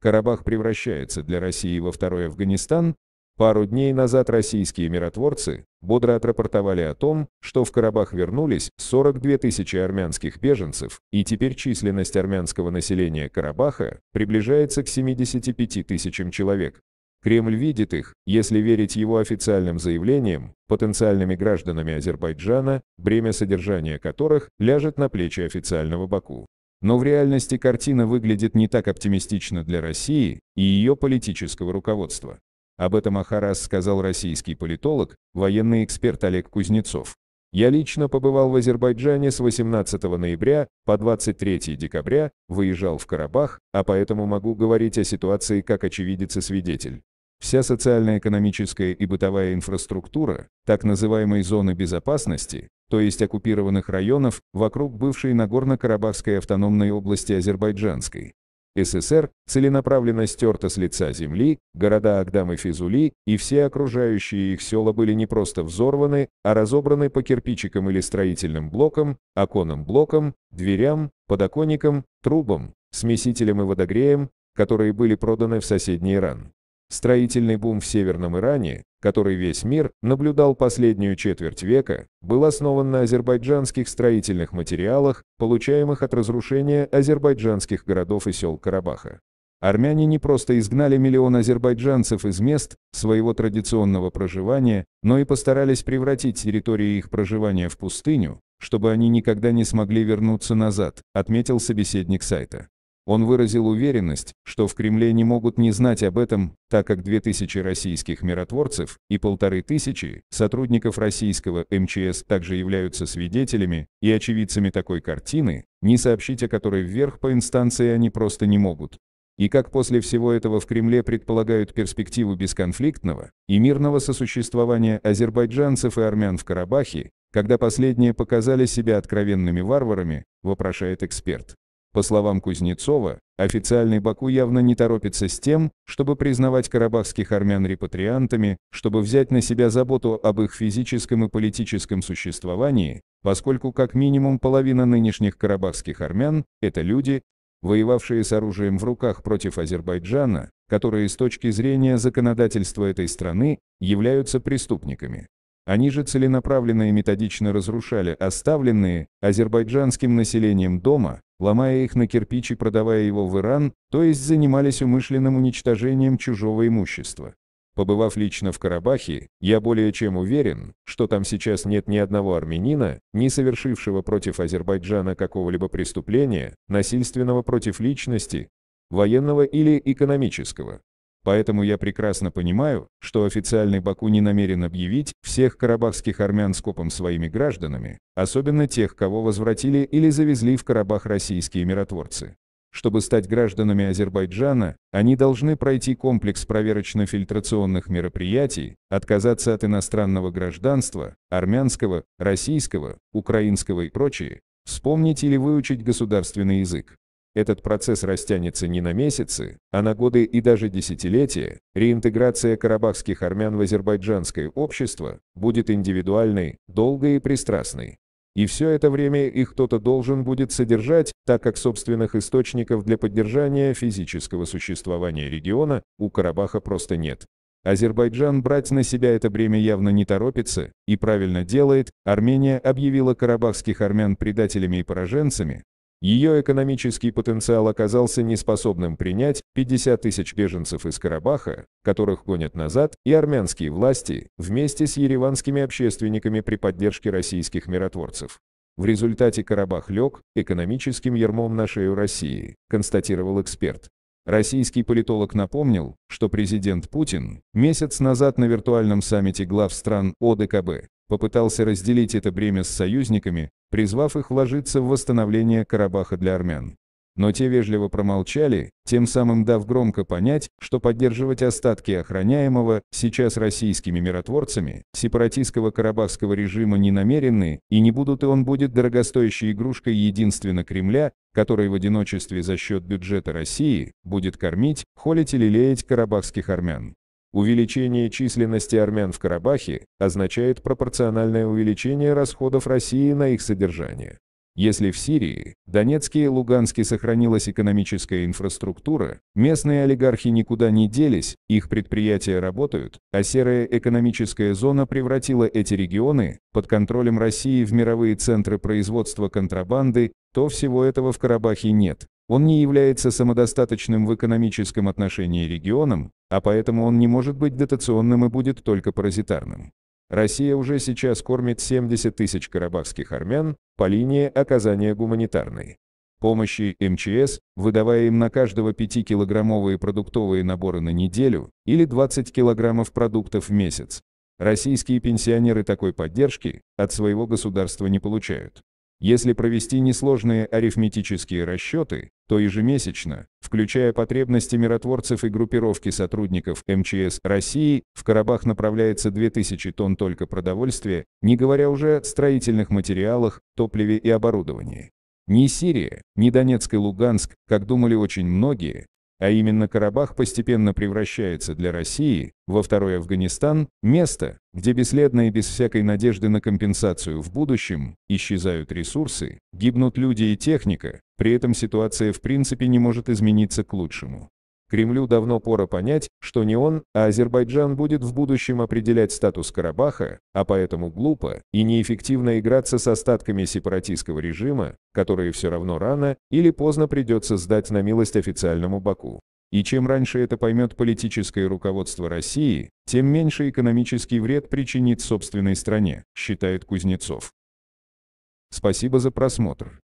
Карабах превращается для России во второй Афганистан, пару дней назад российские миротворцы бодро отрапортовали о том, что в Карабах вернулись 42 тысячи армянских беженцев, и теперь численность армянского населения Карабаха приближается к 75 тысячам человек. Кремль видит их, если верить его официальным заявлениям, потенциальными гражданами Азербайджана, бремя содержания которых ляжет на плечи официального Баку. Но в реальности картина выглядит не так оптимистично для России и ее политического руководства. Об этом Ахарас сказал российский политолог, военный эксперт Олег Кузнецов. Я лично побывал в Азербайджане с 18 ноября по 23 декабря, выезжал в Карабах, а поэтому могу говорить о ситуации как очевидец и свидетель. Вся социально-экономическая и бытовая инфраструктура, так называемой зоны безопасности, то есть оккупированных районов, вокруг бывшей Нагорно-Карабахской автономной области Азербайджанской. СССР целенаправленно стерта с лица земли, города Агдам и Физули и все окружающие их села были не просто взорваны, а разобраны по кирпичикам или строительным блокам, оконным блокам, дверям, подоконникам, трубам, смесителям и водогреям, которые были проданы в соседний Иран. Строительный бум в Северном Иране, который весь мир наблюдал последнюю четверть века, был основан на азербайджанских строительных материалах, получаемых от разрушения азербайджанских городов и сел Карабаха. Армяне не просто изгнали миллион азербайджанцев из мест своего традиционного проживания, но и постарались превратить территории их проживания в пустыню, чтобы они никогда не смогли вернуться назад, отметил собеседник сайта. Он выразил уверенность, что в Кремле не могут не знать об этом, так как 2000 российских миротворцев и полторы тысячи сотрудников российского МЧС также являются свидетелями и очевидцами такой картины, не сообщить о которой вверх по инстанции они просто не могут. И как после всего этого в Кремле предполагают перспективу бесконфликтного и мирного сосуществования азербайджанцев и армян в Карабахе, когда последние показали себя откровенными варварами, вопрошает эксперт. По словам Кузнецова, официальный Баку явно не торопится с тем, чтобы признавать карабахских армян репатриантами, чтобы взять на себя заботу об их физическом и политическом существовании, поскольку как минимум половина нынешних карабахских армян – это люди, воевавшие с оружием в руках против Азербайджана, которые с точки зрения законодательства этой страны являются преступниками. Они же целенаправленно и методично разрушали оставленные азербайджанским населением дома, ломая их на кирпич и продавая его в Иран, то есть занимались умышленным уничтожением чужого имущества. Побывав лично в Карабахе, я более чем уверен, что там сейчас нет ни одного армянина, не совершившего против Азербайджана какого-либо преступления, насильственного против личности, военного или экономического. Поэтому я прекрасно понимаю, что официальный Баку не намерен объявить всех карабахских армян скопом своими гражданами, особенно тех, кого возвратили или завезли в Карабах российские миротворцы. Чтобы стать гражданами Азербайджана, они должны пройти комплекс проверочно-фильтрационных мероприятий, отказаться от иностранного гражданства, армянского, российского, украинского и прочие), вспомнить или выучить государственный язык. Этот процесс растянется не на месяцы, а на годы и даже десятилетия. Реинтеграция карабахских армян в азербайджанское общество будет индивидуальной, долгой и пристрастной. И все это время их кто-то должен будет содержать, так как собственных источников для поддержания физического существования региона у Карабаха просто нет. Азербайджан брать на себя это бремя явно не торопится, и правильно делает, Армения объявила карабахских армян предателями и пораженцами, ее экономический потенциал оказался неспособным принять 50 тысяч беженцев из Карабаха, которых гонят назад, и армянские власти, вместе с ереванскими общественниками при поддержке российских миротворцев. В результате Карабах лег экономическим ермом на шею России, констатировал эксперт. Российский политолог напомнил, что президент Путин месяц назад на виртуальном саммите глав стран ОДКБ попытался разделить это бремя с союзниками, призвав их вложиться в восстановление Карабаха для армян. Но те вежливо промолчали, тем самым дав громко понять, что поддерживать остатки охраняемого, сейчас российскими миротворцами, сепаратистского карабахского режима не намерены, и не будут и он будет дорогостоящей игрушкой единственно Кремля, который в одиночестве за счет бюджета России будет кормить, холить или леять карабахских армян. Увеличение численности армян в Карабахе означает пропорциональное увеличение расходов России на их содержание. Если в Сирии, Донецке и Луганске сохранилась экономическая инфраструктура, местные олигархи никуда не делись, их предприятия работают, а серая экономическая зона превратила эти регионы под контролем России в мировые центры производства контрабанды, то всего этого в Карабахе нет. Он не является самодостаточным в экономическом отношении регионом, а поэтому он не может быть дотационным и будет только паразитарным. Россия уже сейчас кормит 70 тысяч карабахских армян по линии оказания гуманитарной помощи МЧС, выдавая им на каждого 5-килограммовые продуктовые наборы на неделю или 20 килограммов продуктов в месяц. Российские пенсионеры такой поддержки от своего государства не получают. Если провести несложные арифметические расчеты, то ежемесячно, включая потребности миротворцев и группировки сотрудников МЧС России, в Карабах направляется 2000 тонн только продовольствия, не говоря уже о строительных материалах, топливе и оборудовании. Ни Сирия, ни Донецк и Луганск, как думали очень многие, а именно Карабах постепенно превращается для России во второй Афганистан, место, где бесследно и без всякой надежды на компенсацию в будущем исчезают ресурсы, гибнут люди и техника, при этом ситуация в принципе не может измениться к лучшему. Кремлю давно пора понять, что не он, а Азербайджан будет в будущем определять статус Карабаха, а поэтому глупо и неэффективно играться с остатками сепаратистского режима, которые все равно рано или поздно придется сдать на милость официальному Баку. И чем раньше это поймет политическое руководство России, тем меньше экономический вред причинит собственной стране, считает Кузнецов. Спасибо за просмотр.